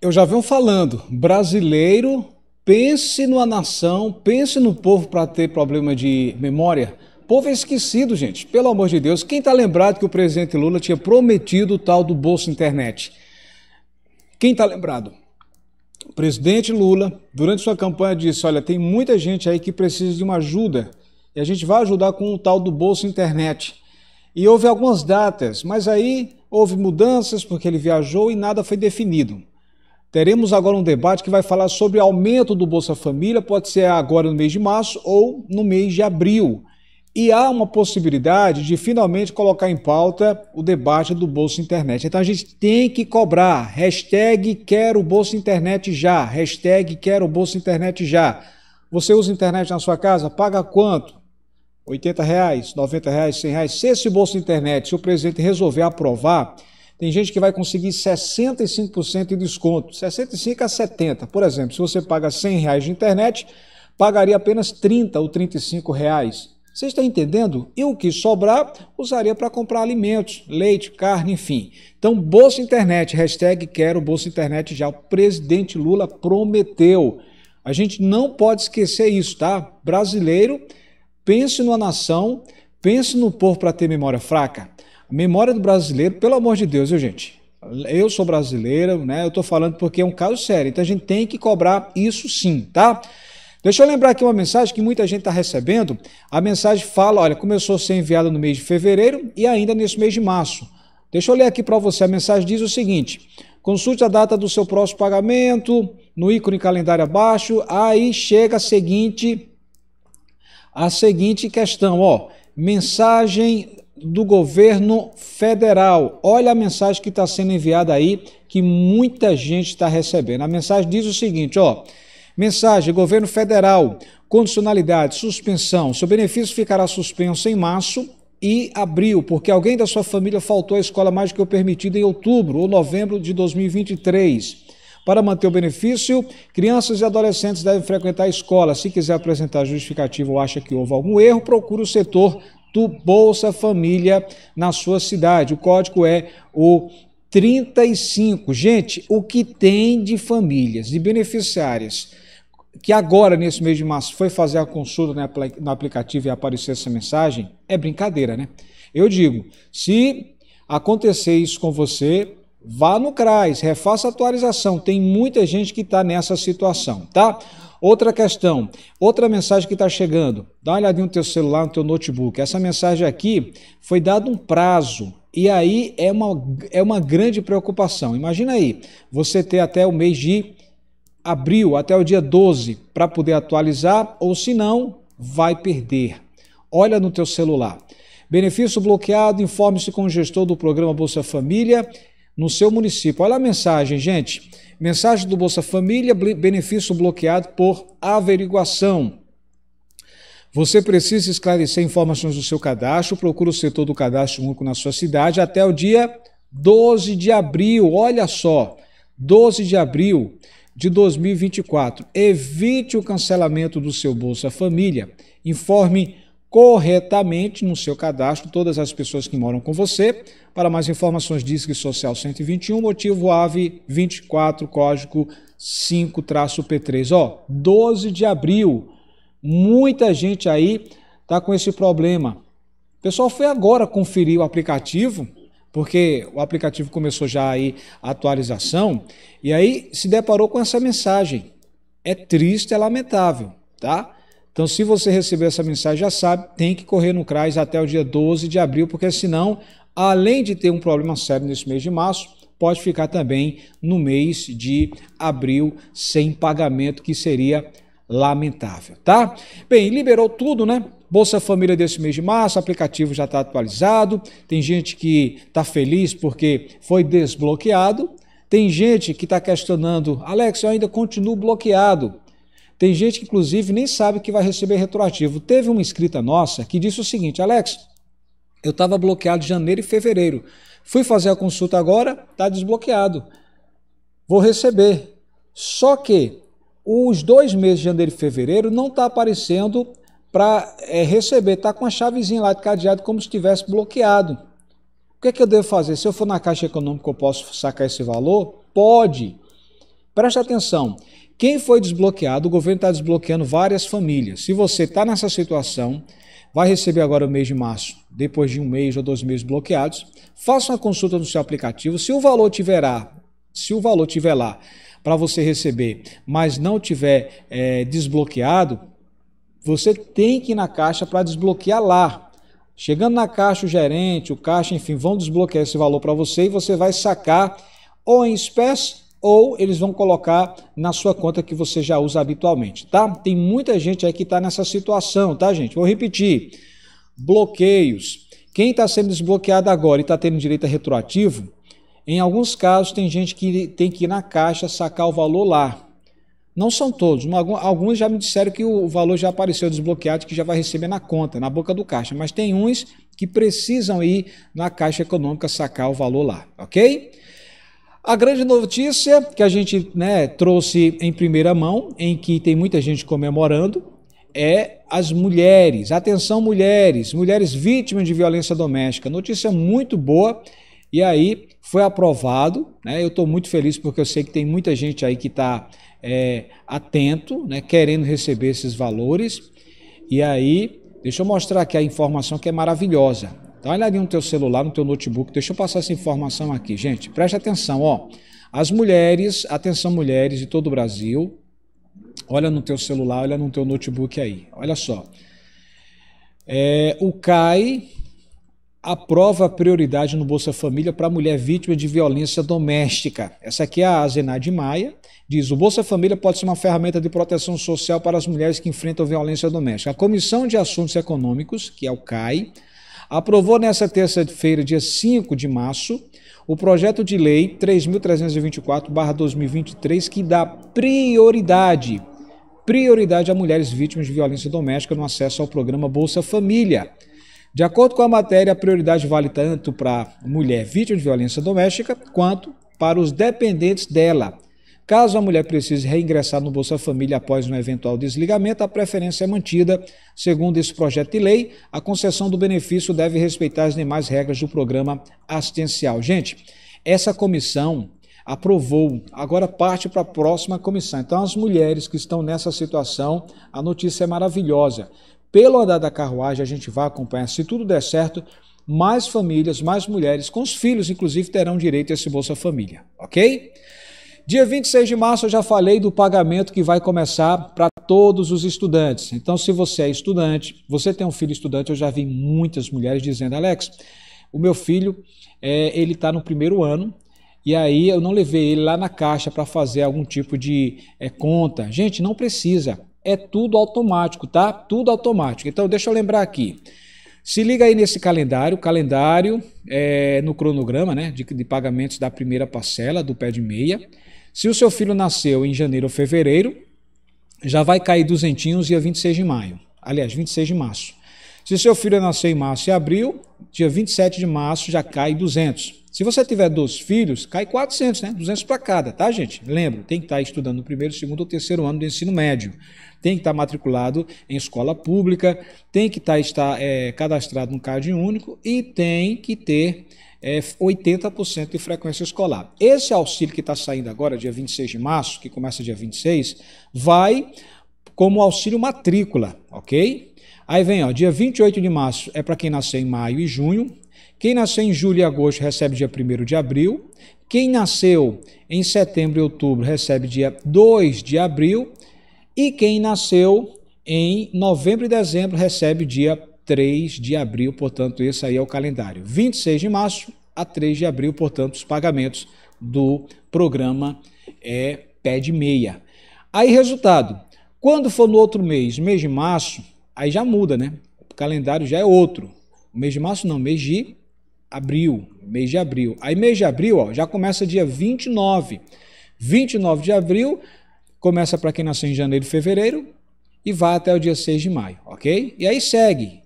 eu já venho falando, brasileiro, pense numa nação, pense no povo para ter problema de memória. Povo é esquecido, gente. Pelo amor de Deus, quem está lembrado que o presidente Lula tinha prometido o tal do Bolsa Internet? Quem está lembrado? O presidente Lula, durante sua campanha, disse: Olha, tem muita gente aí que precisa de uma ajuda e a gente vai ajudar com o tal do Bolsa Internet. E houve algumas datas, mas aí houve mudanças porque ele viajou e nada foi definido. Teremos agora um debate que vai falar sobre aumento do Bolsa Família, pode ser agora no mês de março ou no mês de abril. E há uma possibilidade de finalmente colocar em pauta o debate do Bolsa Internet. Então a gente tem que cobrar. Hashtag quero Bolsa Internet já. Hashtag quero Bolsa Internet já. Você usa internet na sua casa? Paga quanto? 80 reais, 90 reais, 100 reais. Se esse Bolsa Internet, se o presidente resolver aprovar, tem gente que vai conseguir 65% de desconto, 65 a 70. Por exemplo, se você paga 100 reais de internet, pagaria apenas 30 ou 35 reais. Você está entendendo? E o que sobrar, usaria para comprar alimentos, leite, carne, enfim. Então, Bolsa Internet, hashtag quero Bolsa Internet já. O presidente Lula prometeu. A gente não pode esquecer isso, tá? Brasileiro, pense numa nação, pense no povo para ter memória fraca. Memória do brasileiro, pelo amor de Deus, viu, gente? Eu sou brasileiro, né? Eu estou falando porque é um caso sério. Então a gente tem que cobrar isso sim, tá? Deixa eu lembrar aqui uma mensagem que muita gente está recebendo. A mensagem fala: olha, começou a ser enviada no mês de fevereiro e ainda nesse mês de março. Deixa eu ler aqui para você. A mensagem diz o seguinte: consulte a data do seu próximo pagamento no ícone calendário abaixo. Aí chega a seguinte, a seguinte questão: ó, mensagem do governo federal. Olha a mensagem que está sendo enviada aí, que muita gente está recebendo. A mensagem diz o seguinte, ó. Mensagem: Governo Federal, condicionalidade, suspensão. Seu benefício ficará suspenso em março e abril, porque alguém da sua família faltou à escola mais do que o permitido em outubro ou novembro de 2023. Para manter o benefício, crianças e adolescentes devem frequentar a escola. Se quiser apresentar justificativo ou acha que houve algum erro, procure o setor do Bolsa Família na sua cidade. O código é o 35. Gente, o que tem de famílias e beneficiárias que agora, nesse mês de março, foi fazer a consulta no aplicativo e aparecer essa mensagem, é brincadeira, né? Eu digo, se acontecer isso com você, vá no CRAS, refaça a atualização. Tem muita gente que está nessa situação, tá? Outra questão, outra mensagem que está chegando. Dá uma olhadinha no teu celular, no teu notebook. Essa mensagem aqui foi dado um prazo. E aí é uma, é uma grande preocupação. Imagina aí, você ter até o mês de abril, até o dia 12, para poder atualizar, ou se não, vai perder. Olha no teu celular. Benefício bloqueado, informe-se com o gestor do programa Bolsa Família no seu município. Olha a mensagem, gente. Mensagem do Bolsa Família, benefício bloqueado por averiguação. Você precisa esclarecer informações do seu cadastro, procura o setor do cadastro único na sua cidade até o dia 12 de abril. Olha só, 12 de abril de 2024. Evite o cancelamento do seu Bolsa Família. Informe corretamente no seu cadastro todas as pessoas que moram com você. Para mais informações, Disque Social 121, motivo AVE 24, código 5-P3. Ó, 12 de abril, muita gente aí tá com esse problema. O pessoal foi agora conferir o aplicativo, porque o aplicativo começou já aí a atualização, e aí se deparou com essa mensagem. É triste, é lamentável, tá? Então, se você receber essa mensagem, já sabe, tem que correr no CRAS até o dia 12 de abril, porque senão, além de ter um problema sério nesse mês de março, pode ficar também no mês de abril sem pagamento, que seria lamentável, tá? Bem, liberou tudo, né? Bolsa Família desse mês de março, aplicativo já está atualizado. Tem gente que está feliz porque foi desbloqueado. Tem gente que está questionando, Alex, eu ainda continuo bloqueado. Tem gente que, inclusive, nem sabe que vai receber retroativo. Teve uma inscrita nossa que disse o seguinte: Alex, eu estava bloqueado de janeiro e fevereiro. Fui fazer a consulta agora, está desbloqueado. Vou receber. Só que os dois meses de janeiro e fevereiro não está aparecendo para é, eh, receber, está com a chavezinha lá de cadeado como se estivesse bloqueado. O que, é que eu devo fazer? Se eu for na Caixa Econômica, eu posso sacar esse valor? Pode. Preste atenção. Quem foi desbloqueado, o governo está desbloqueando várias famílias. Se você está nessa situação, vai receber agora o mês de março, depois de um mês ou dois meses bloqueados, faça uma consulta no seu aplicativo. Se o valor lá, se o valor tiver lá para você receber, mas não tiver é, desbloqueado, você tem que ir na caixa para desbloquear lá. Chegando na caixa, o gerente, o caixa, enfim, vão desbloquear esse valor para você e você vai sacar ou em espécie ou eles vão colocar na sua conta que você já usa habitualmente, tá? Tem muita gente aí que está nessa situação, tá, gente? Vou repetir: bloqueios. Quem está sendo desbloqueado agora e está tendo direito a retroativo, em alguns casos tem gente que tem que ir na caixa sacar o valor lá. Não são todos, alguns já me disseram que o valor já apareceu desbloqueado, que já vai receber na conta, na boca do caixa, mas tem uns que precisam ir na Caixa Econômica sacar o valor lá, ok? A grande notícia que a gente né, trouxe em primeira mão, em que tem muita gente comemorando, é as mulheres. Atenção, mulheres, mulheres vítimas de violência doméstica. Notícia muito boa. E aí foi aprovado. Né? Eu estou muito feliz porque eu sei que tem muita gente aí que está é, atento, né, querendo receber esses valores. E aí, deixa eu mostrar aqui a informação que é maravilhosa. Dá uma olhadinha no teu celular, no teu notebook. Deixa eu passar essa informação aqui, gente. Preste atenção, ó. As mulheres, atenção mulheres de todo o Brasil. Olha no teu celular, olha no teu notebook aí. Olha só. É, o CAI aprova prioridade no Bolsa Família para mulher vítima de violência doméstica. Essa aqui é a Zenaide Maia. Diz: o Bolsa Família pode ser uma ferramenta de proteção social para as mulheres que enfrentam violência doméstica. A Comissão de Assuntos Econômicos, que é o CAI, aprovou nesta terça-feira, dia 5 de março, o projeto de lei 3.324-2023, que dá prioridade, prioridade a mulheres vítimas de violência doméstica no acesso ao programa Bolsa Família. De acordo com a matéria, a prioridade vale tanto para mulher vítima de violência doméstica quanto para os dependentes dela Caso a mulher precise reingressar no Bolsa Família após um eventual desligamento, a preferência é mantida. Segundo esse projeto de lei, a concessão do benefício deve respeitar as demais regras do programa assistencial. Gente, essa comissão aprovou, agora parte para a próxima comissão. Então, as mulheres que estão nessa situação, a notícia é maravilhosa. Pelo andar da carruagem, a gente vai acompanhar. Se tudo der certo, mais famílias, mais mulheres, com os filhos, inclusive, terão direito a esse Bolsa Família, ok? Dia 26 de março eu já falei do pagamento que vai começar para todos os estudantes. Então, se você é estudante, você tem um filho estudante, eu já vi muitas mulheres dizendo, Alex, o meu filho, é, ele está no primeiro ano, e aí eu não levei ele lá na caixa para fazer algum tipo de é, conta. Gente, não precisa. É tudo automático, tá? Tudo automático. Então, deixa eu lembrar aqui. Se liga aí nesse calendário, calendário é, no cronograma né, de, de pagamentos da primeira parcela do pé de meia. Se o seu filho nasceu em janeiro ou fevereiro, já vai cair duzentinhos dia 26 de maio. Aliás, 26 de março. Se seu filho nascer em março e abril, dia 27 de março já cai 200. Se você tiver dois filhos, cai 400, né? 200 para cada, tá, gente? Lembra, tem que estar tá estudando no primeiro, segundo ou terceiro ano do ensino médio. Tem que estar tá matriculado em escola pública, tem que estar, tá, estar é, cadastrado no CAD único e tem que ter é, 80% de frequência escolar. Esse auxílio que está saindo agora, dia 26 de março, que começa dia 26, vai como auxílio matrícula, ok? Aí vem, ó, dia 28 de março é para quem nasceu em maio e junho. Quem nasceu em julho e agosto recebe dia 1 de abril. Quem nasceu em setembro e outubro recebe dia 2 de abril. E quem nasceu em novembro e dezembro recebe dia 3 de abril. Portanto, esse aí é o calendário. 26 de março a 3 de abril, portanto, os pagamentos do programa é pé de meia. Aí, resultado: quando for no outro mês, mês de março, Aí já muda, né? O calendário já é outro. O mês de março não, mês de abril. Mês de abril. Aí mês de abril, ó, já começa dia 29. 29 de abril começa para quem nasceu em janeiro e fevereiro e vai até o dia 6 de maio, ok? E aí segue.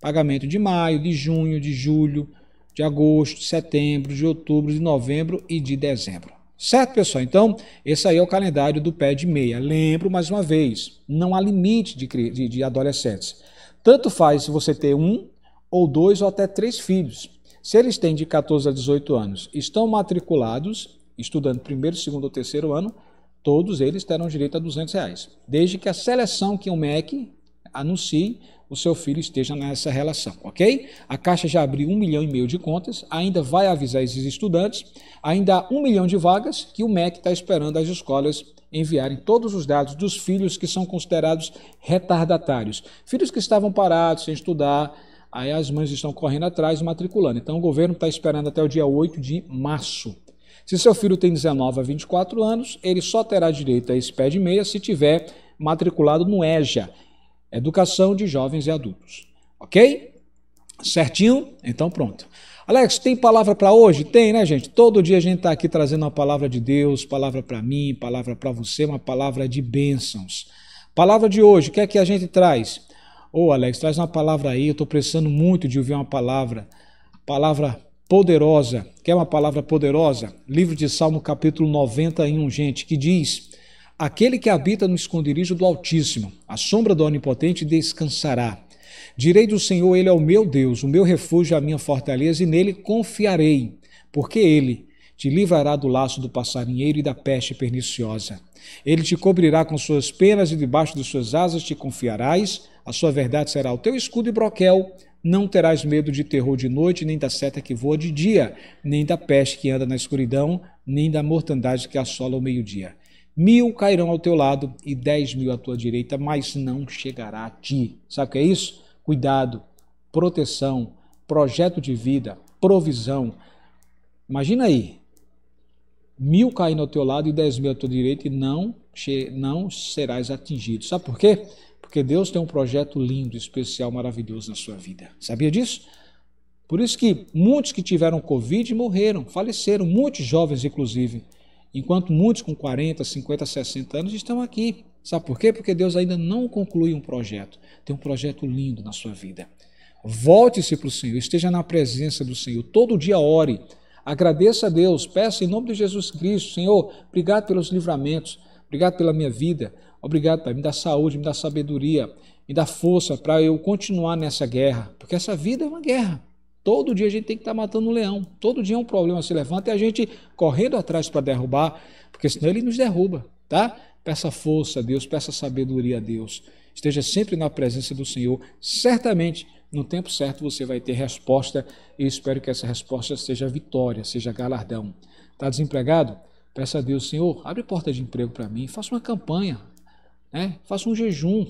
Pagamento de maio, de junho, de julho, de agosto, de setembro, de outubro, de novembro e de dezembro. Certo, pessoal? Então, esse aí é o calendário do pé de meia. Lembro mais uma vez, não há limite de, de, de adolescentes. Tanto faz se você ter um, ou dois, ou até três filhos. Se eles têm de 14 a 18 anos, estão matriculados, estudando primeiro, segundo ou terceiro ano, todos eles terão direito a 200 reais. Desde que a seleção que é o MEC anuncie, o seu filho esteja nessa relação, ok? A Caixa já abriu um milhão e meio de contas, ainda vai avisar esses estudantes, ainda há um milhão de vagas que o MEC está esperando as escolas enviarem todos os dados dos filhos que são considerados retardatários. Filhos que estavam parados, sem estudar, aí as mães estão correndo atrás matriculando. Então o governo está esperando até o dia 8 de março. Se seu filho tem 19 a 24 anos, ele só terá direito a esse pé de meia se tiver matriculado no EJA Educação de jovens e adultos. Ok? Certinho? Então pronto. Alex, tem palavra para hoje? Tem, né, gente? Todo dia a gente está aqui trazendo uma palavra de Deus, palavra para mim, palavra para você, uma palavra de bênçãos. Palavra de hoje, o que é que a gente traz? Ô, oh, Alex, traz uma palavra aí, eu estou precisando muito de ouvir uma palavra. Palavra poderosa. Quer uma palavra poderosa? Livro de Salmo, capítulo 91, gente, que diz Aquele que habita no esconderijo do Altíssimo, a sombra do Onipotente descansará. Direi do Senhor, Ele é o meu Deus, o meu refúgio, a minha fortaleza, e nele confiarei, porque Ele te livrará do laço do passarinheiro e da peste perniciosa. Ele te cobrirá com suas penas e debaixo de suas asas te confiarás, a sua verdade será o teu escudo e broquel. Não terás medo de terror de noite, nem da seta que voa de dia, nem da peste que anda na escuridão, nem da mortandade que assola o meio-dia. Mil cairão ao teu lado e dez mil à tua direita, mas não chegará a ti. Sabe o que é isso? Cuidado, proteção, projeto de vida, provisão. Imagina aí, mil caindo ao teu lado e dez mil à tua direita e não, não serás atingido. Sabe por quê? Porque Deus tem um projeto lindo, especial, maravilhoso na sua vida. Sabia disso? Por isso que muitos que tiveram Covid morreram, faleceram, muitos jovens, inclusive. Enquanto muitos com 40, 50, 60 anos estão aqui. Sabe por quê? Porque Deus ainda não conclui um projeto. Tem um projeto lindo na sua vida. Volte-se para o Senhor, esteja na presença do Senhor. Todo dia ore. Agradeça a Deus, peça em nome de Jesus Cristo, Senhor, obrigado pelos livramentos, obrigado pela minha vida, obrigado, Pai, me dá saúde, me dá sabedoria, me dá força para eu continuar nessa guerra, porque essa vida é uma guerra. Todo dia a gente tem que estar tá matando um leão. Todo dia um problema se levanta e a gente correndo atrás para derrubar, porque senão ele nos derruba, tá? Peça força a Deus, peça sabedoria a Deus. Esteja sempre na presença do Senhor. Certamente, no tempo certo, você vai ter resposta e espero que essa resposta seja vitória, seja galardão. Está desempregado? Peça a Deus, Senhor, abre porta de emprego para mim, faça uma campanha, né? faça um jejum,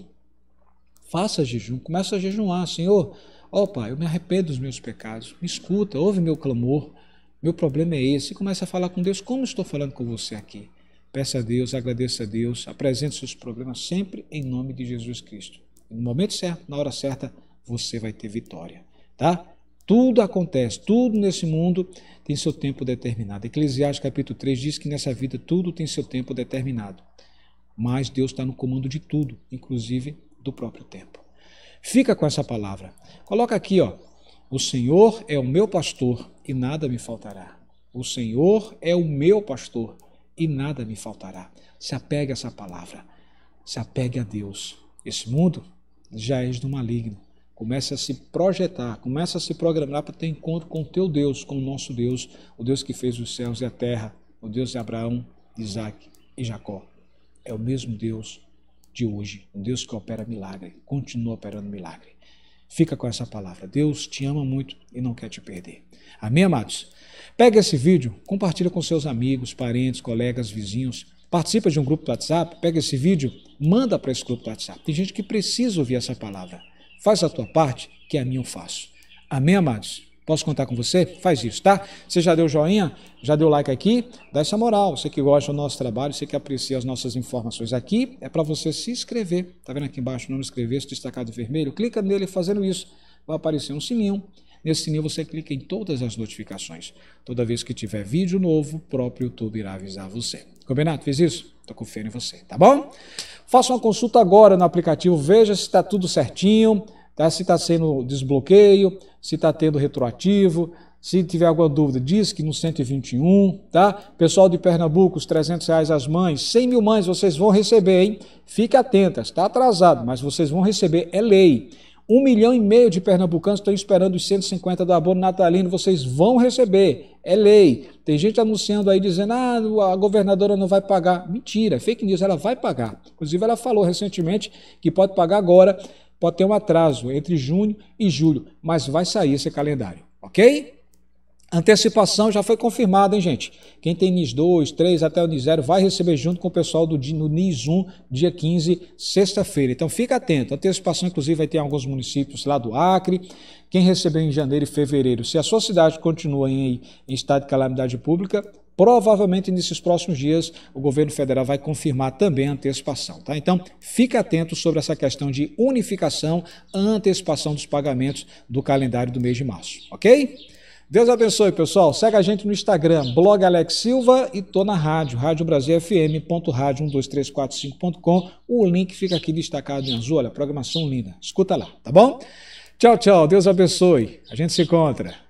faça jejum, começa a jejuar, Senhor, Ó oh, Pai, eu me arrependo dos meus pecados, me escuta, ouve meu clamor, meu problema é esse. E começa a falar com Deus, como estou falando com você aqui. Peça a Deus, agradeça a Deus, apresente seus problemas sempre em nome de Jesus Cristo. No momento certo, na hora certa, você vai ter vitória, tá? Tudo acontece, tudo nesse mundo tem seu tempo determinado. Eclesiastes capítulo 3 diz que nessa vida tudo tem seu tempo determinado. Mas Deus está no comando de tudo, inclusive do próprio tempo. Fica com essa palavra. Coloca aqui, ó. O Senhor é o meu pastor e nada me faltará. O Senhor é o meu pastor e nada me faltará. Se apegue a essa palavra. Se apegue a Deus. Esse mundo já és do maligno. Comece a se projetar, comece a se programar para ter encontro com o teu Deus, com o nosso Deus, o Deus que fez os céus e a terra, o Deus de Abraão, Isaac e Jacó. É o mesmo Deus de hoje, um Deus que opera milagre, continua operando milagre. Fica com essa palavra. Deus te ama muito e não quer te perder. Amém, amados? Pega esse vídeo, compartilha com seus amigos, parentes, colegas, vizinhos. Participa de um grupo do WhatsApp, pega esse vídeo, manda para esse grupo do WhatsApp. Tem gente que precisa ouvir essa palavra. Faz a tua parte, que a minha eu faço. Amém, amados? Posso contar com você? Faz isso, tá? Você já deu joinha? Já deu like aqui? Dá essa moral. Você que gosta do nosso trabalho, você que aprecia as nossas informações aqui, é para você se inscrever. Tá vendo aqui embaixo o nome inscrever-se destacado vermelho? Clica nele fazendo isso. Vai aparecer um sininho. Nesse sininho você clica em todas as notificações. Toda vez que tiver vídeo novo, o próprio YouTube irá avisar você. Combinado? Fez isso? Estou confiando em você, tá bom? Faça uma consulta agora no aplicativo, veja se está tudo certinho tá? se está sendo desbloqueio, se está tendo retroativo. Se tiver alguma dúvida, diz que no 121, tá? Pessoal de Pernambuco, os 300 reais as mães, 100 mil mães vocês vão receber, hein? Fique atentas, está atrasado, mas vocês vão receber, é lei. Um milhão e meio de pernambucanos estão esperando os 150 do abono natalino, vocês vão receber, é lei. Tem gente anunciando aí dizendo, ah, a governadora não vai pagar. Mentira, é fake news, ela vai pagar. Inclusive, ela falou recentemente que pode pagar agora Pode ter um atraso entre junho e julho, mas vai sair esse calendário, ok? Antecipação já foi confirmada, hein, gente? Quem tem NIS 2, 3 até o NIS 0 vai receber junto com o pessoal do no NIS 1, dia 15, sexta-feira. Então fica atento. Antecipação, inclusive, vai ter alguns municípios lá do Acre. Quem recebeu em janeiro e fevereiro, se a sua cidade continua em, em estado de calamidade pública, Provavelmente nesses próximos dias o governo federal vai confirmar também a antecipação, tá? Então, fique atento sobre essa questão de unificação, antecipação dos pagamentos do calendário do mês de março, ok? Deus abençoe, pessoal. Segue a gente no Instagram, blog Alex Silva e tô na rádio, radiobrasilfm.radio12345.com. O link fica aqui destacado em azul, olha, programação linda. Escuta lá, tá bom? Tchau, tchau. Deus abençoe. A gente se encontra.